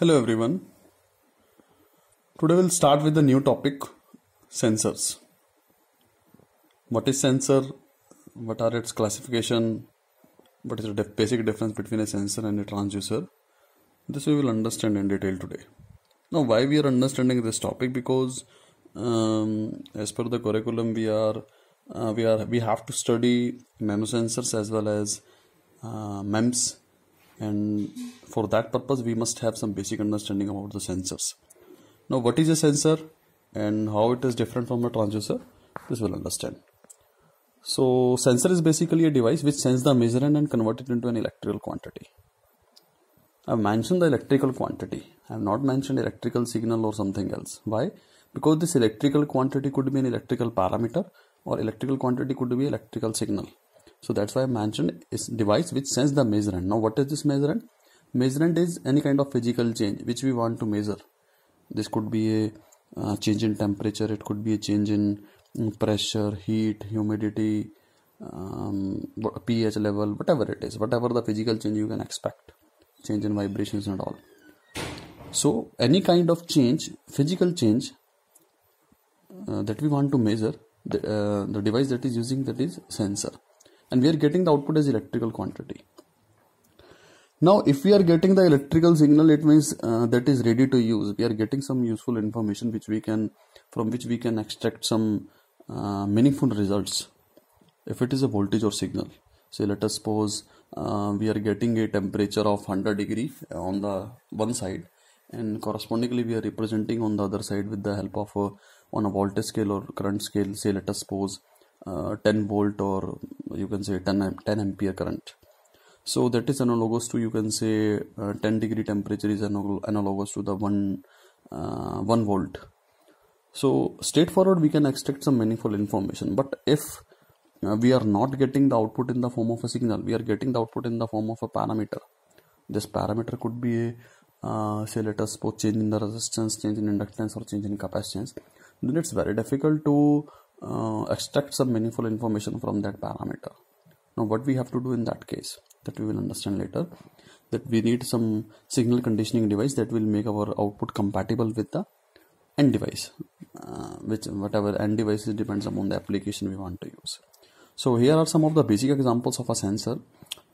Hello everyone. Today we'll start with a new topic sensors. What is sensor? What are its classification? What is the basic difference between a sensor and a transducer? This we will understand in detail today. Now, why we are understanding this topic? Because um, as per the curriculum, we are uh, we are we have to study sensors as well as uh, MEMS and for that purpose we must have some basic understanding about the sensors now what is a sensor and how it is different from a transducer this will understand so sensor is basically a device which sends the measurement and convert it into an electrical quantity i've mentioned the electrical quantity i've not mentioned electrical signal or something else why because this electrical quantity could be an electrical parameter or electrical quantity could be electrical signal so that's why i mentioned is device which sense the measurement now what is this measurement measurement is any kind of physical change which we want to measure this could be a uh, change in temperature it could be a change in mm, pressure heat humidity um, ph level whatever it is whatever the physical change you can expect change in vibrations and all so any kind of change physical change uh, that we want to measure the, uh, the device that is using that is sensor and we are getting the output as electrical quantity now if we are getting the electrical signal it means uh, that is ready to use we are getting some useful information which we can from which we can extract some uh, meaningful results if it is a voltage or signal say let us suppose uh, we are getting a temperature of 100 degree on the one side and correspondingly we are representing on the other side with the help of a, on a voltage scale or current scale say let us suppose uh, 10 volt or you can say 10, 10 ampere current so that is analogous to you can say uh, 10 degree temperature is analogous to the 1 uh, 1 volt so straightforward we can extract some meaningful information but if uh, we are not getting the output in the form of a signal we are getting the output in the form of a parameter this parameter could be a, uh, say let us suppose change in the resistance change in inductance or change in capacitance then it's very difficult to uh, extract some meaningful information from that parameter. Now, what we have to do in that case that we will understand later that we need some signal conditioning device that will make our output compatible with the end device, uh, which whatever end device depends upon the application we want to use. So here are some of the basic examples of a sensor.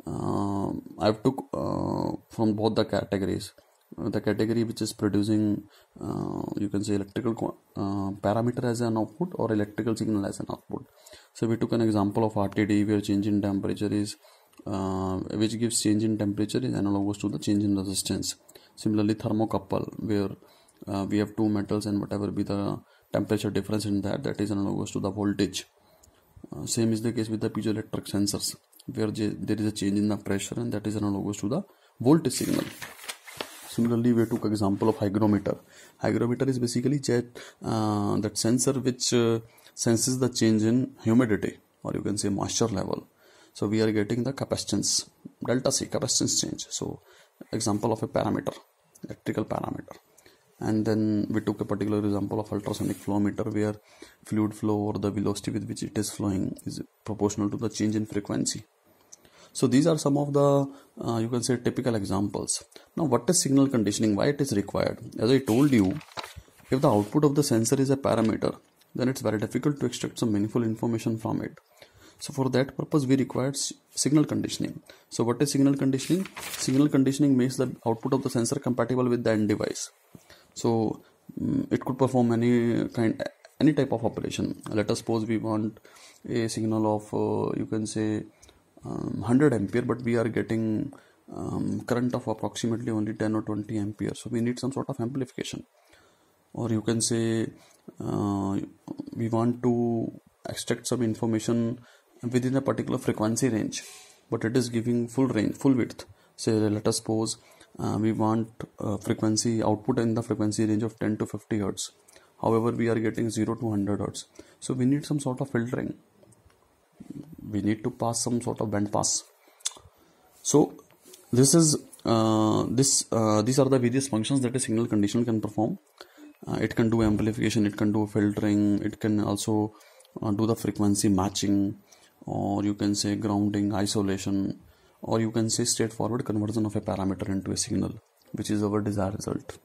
Uh, I've took uh, from both the categories uh, the category which is producing uh, you can say electrical uh, parameter as an output or electrical signal as an output so we took an example of rtd where change in temperature is uh, which gives change in temperature is analogous to the change in resistance similarly thermocouple where uh, we have two metals and whatever be the temperature difference in that that is analogous to the voltage uh, same is the case with the piezoelectric sensors where there is a change in the pressure and that is analogous to the voltage signal Similarly, we took example of hygrometer. Hygrometer is basically that, uh, that sensor which uh, senses the change in humidity or you can say moisture level. So we are getting the capacitance, delta C, capacitance change. So example of a parameter, electrical parameter. And then we took a particular example of ultrasonic flow meter where fluid flow or the velocity with which it is flowing is proportional to the change in frequency so these are some of the uh, you can say typical examples now what is signal conditioning why it is required as i told you if the output of the sensor is a parameter then it's very difficult to extract some meaningful information from it so for that purpose we require signal conditioning so what is signal conditioning signal conditioning makes the output of the sensor compatible with the end device so um, it could perform any kind any type of operation let us suppose we want a signal of uh, you can say um, 100 ampere but we are getting um, current of approximately only 10 or 20 ampere so we need some sort of amplification or you can say uh, we want to extract some information within a particular frequency range but it is giving full range full width say let us suppose uh, we want uh, frequency output in the frequency range of 10 to 50 hertz however we are getting 0 to 100 hertz so we need some sort of filtering we need to pass some sort of band pass so this is uh, this uh, these are the various functions that a signal condition can perform uh, it can do amplification it can do filtering it can also uh, do the frequency matching or you can say grounding isolation or you can say straightforward conversion of a parameter into a signal which is our desired result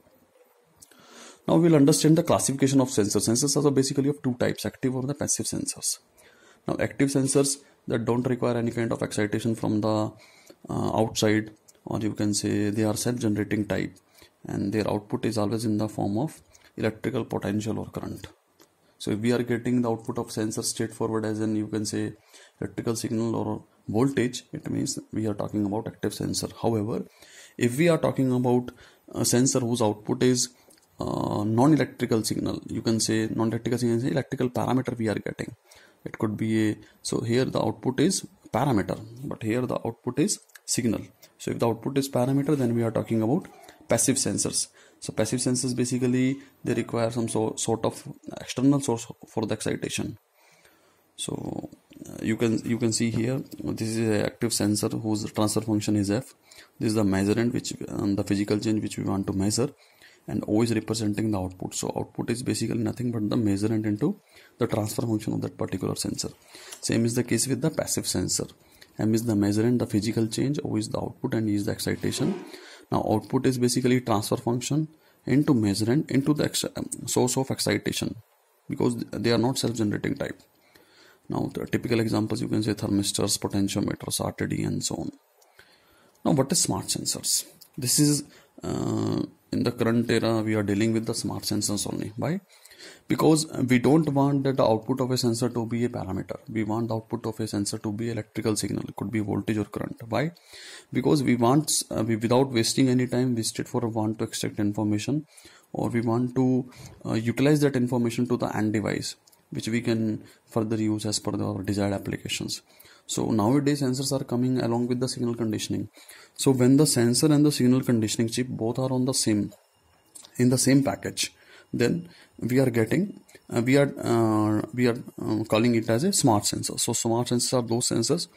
now we'll understand the classification of sensors sensors are basically of two types active or the passive sensors now, active sensors that don't require any kind of excitation from the uh, outside, or you can say they are self generating type, and their output is always in the form of electrical potential or current. So, if we are getting the output of sensor straightforward as in you can say electrical signal or voltage, it means we are talking about active sensor. However, if we are talking about a sensor whose output is uh, non-electrical signal you can say non-electrical signal electrical parameter we are getting it could be a so here the output is parameter but here the output is signal so if the output is parameter then we are talking about passive sensors so passive sensors basically they require some so, sort of external source for the excitation so uh, you can you can see here this is an active sensor whose transfer function is f this is the measurement which um, the physical change which we want to measure and O is representing the output. So output is basically nothing but the measurement into the transfer function of that particular sensor. Same is the case with the passive sensor. M is the measurement, the physical change, O is the output and E is the excitation. Now output is basically transfer function into measurement into the um, source of excitation because they are not self-generating type. Now the typical examples you can say thermistors, potentiometers, RTD and so on. Now what is smart sensors? This is uh, in the current era we are dealing with the smart sensors only why because we don't want that the output of a sensor to be a parameter we want the output of a sensor to be electrical signal it could be voltage or current why because we want uh, we, without wasting any time wasted for want to extract information or we want to uh, utilize that information to the end device which we can further use as per the, our desired applications so nowadays sensors are coming along with the signal conditioning so when the sensor and the signal conditioning chip both are on the same in the same package then we are getting uh, we are uh, we are um, calling it as a smart sensor so smart sensors are those sensors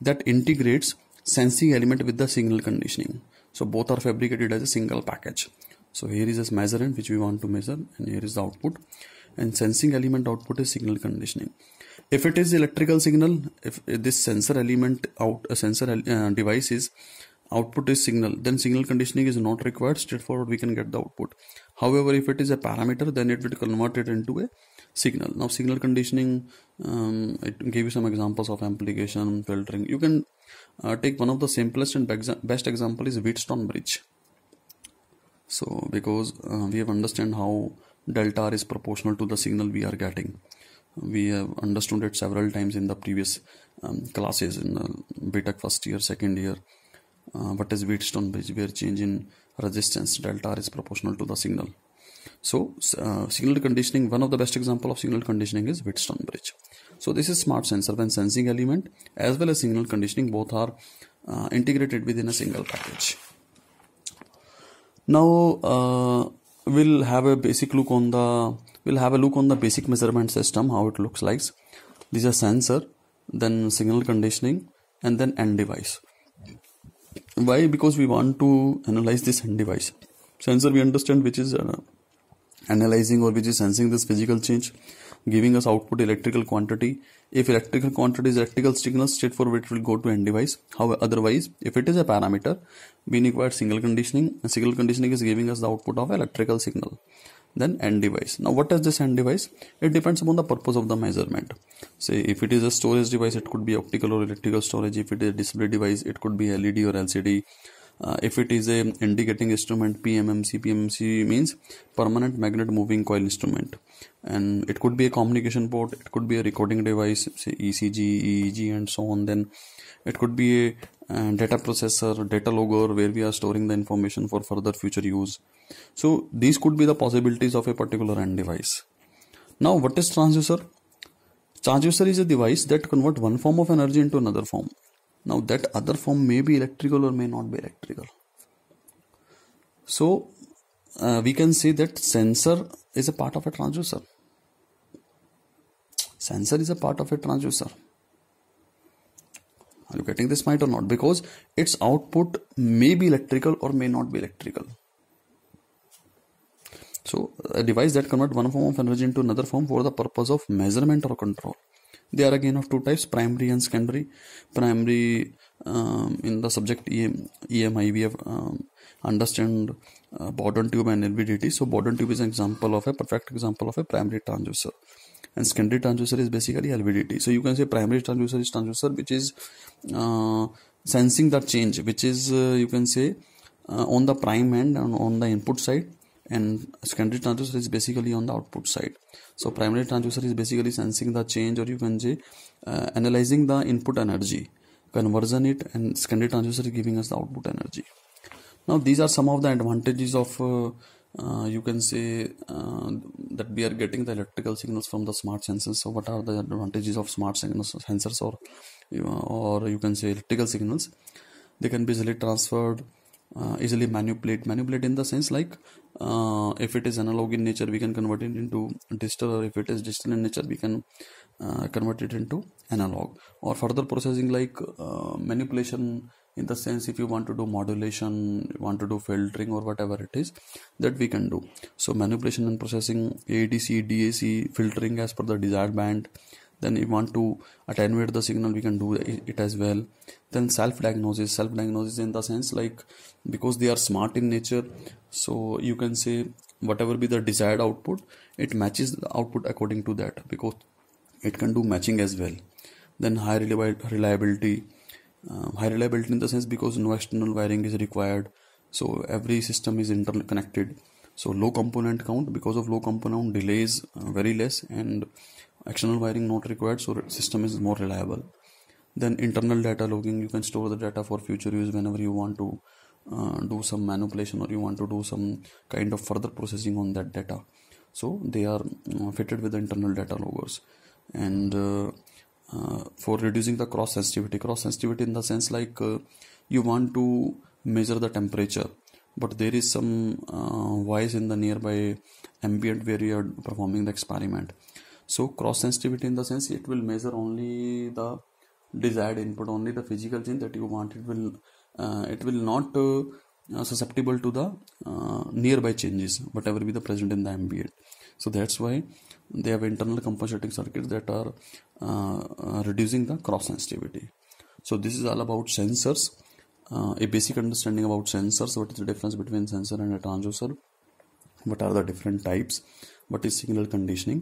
that integrates sensing element with the signal conditioning so both are fabricated as a single package so here is this measurement which we want to measure and here is the output and sensing element output is signal conditioning if it is electrical signal if this sensor element out a uh, sensor uh, device is output is signal then signal conditioning is not required straightforward we can get the output however if it is a parameter then it will convert it into a signal now signal conditioning um, i gave you some examples of amplification filtering you can uh, take one of the simplest and best example is wheatstone bridge so because uh, we have understand how delta r is proportional to the signal we are getting we have understood it several times in the previous um, classes in uh, BTEC first year second year uh, what is Wheatstone bridge where change in resistance delta r is proportional to the signal so uh, signal conditioning one of the best example of signal conditioning is Wheatstone bridge so this is smart sensor when sensing element as well as signal conditioning both are uh, integrated within a single package now uh, we'll have a basic look on the we'll have a look on the basic measurement system how it looks like these are sensor then signal conditioning and then end device why because we want to analyze this end device sensor we understand which is uh, analyzing or which is sensing this physical change giving us output electrical quantity. If electrical quantity is electrical signal, for it will go to end device. However, otherwise, if it is a parameter, we require single conditioning. And single conditioning is giving us the output of electrical signal. Then end device. Now, what is this end device? It depends upon the purpose of the measurement. Say, if it is a storage device, it could be optical or electrical storage. If it is a display device, it could be LED or LCD uh, if it is a indicating instrument pmmc pmmc means permanent magnet moving coil instrument and it could be a communication port it could be a recording device say ecg eeg and so on then it could be a uh, data processor data logger where we are storing the information for further future use so these could be the possibilities of a particular end device now what is transducer transducer is a device that convert one form of energy into another form now that other form may be electrical or may not be electrical so uh, we can say that sensor is a part of a transducer sensor is a part of a transducer are you getting this point or not because its output may be electrical or may not be electrical so a device that convert one form of energy into another form for the purpose of measurement or control they are again of two types primary and secondary. Primary um, in the subject EM, EMI, we have um, understand uh, Borden tube and LVDT. So, Borden tube is an example of a perfect example of a primary transducer, and secondary transducer is basically LVDT. So, you can say primary transducer is transducer which is uh, sensing that change, which is uh, you can say uh, on the prime end and on the input side and secondary transducer is basically on the output side so primary transducer is basically sensing the change or you can say uh, analyzing the input energy conversion it and secondary transducer is giving us the output energy now these are some of the advantages of uh, uh, you can say uh, that we are getting the electrical signals from the smart sensors so what are the advantages of smart sensors or or you can say electrical signals they can be easily transferred uh, easily manipulate manipulate in the sense like uh, if it is analog in nature we can convert it into digital or if it is digital in nature we can uh, convert it into analog or further processing like uh, manipulation in the sense if you want to do modulation you want to do filtering or whatever it is that we can do so manipulation and processing adc dac filtering as per the desired band then if you want to attenuate the signal we can do it as well then self diagnosis self diagnosis in the sense like because they are smart in nature so you can say whatever be the desired output it matches the output according to that because it can do matching as well then high reliability uh, high reliability in the sense because no external wiring is required so every system is interconnected so low component count because of low component delays uh, very less and external wiring not required so system is more reliable then internal data logging you can store the data for future use whenever you want to uh, do some manipulation or you want to do some kind of further processing on that data so they are uh, fitted with internal data loggers and uh, uh, for reducing the cross sensitivity cross sensitivity in the sense like uh, you want to measure the temperature but there is some uh, voice in the nearby ambient where you are performing the experiment so cross sensitivity in the sense it will measure only the desired input only the physical gene that you want it will uh, it will not uh, susceptible to the uh, nearby changes whatever be the present in the ambient so that's why they have internal compensating circuits that are uh, uh, reducing the cross sensitivity so this is all about sensors uh, a basic understanding about sensors what is the difference between sensor and a transducer what are the different types what is signal conditioning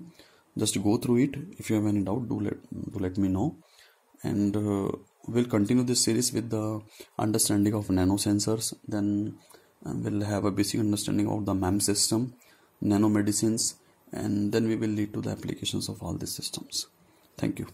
just go through it if you have any doubt do let do let me know and uh, we'll continue this series with the understanding of nanosensors then uh, we'll have a basic understanding of the mem system nanomedicines and then we will lead to the applications of all these systems thank you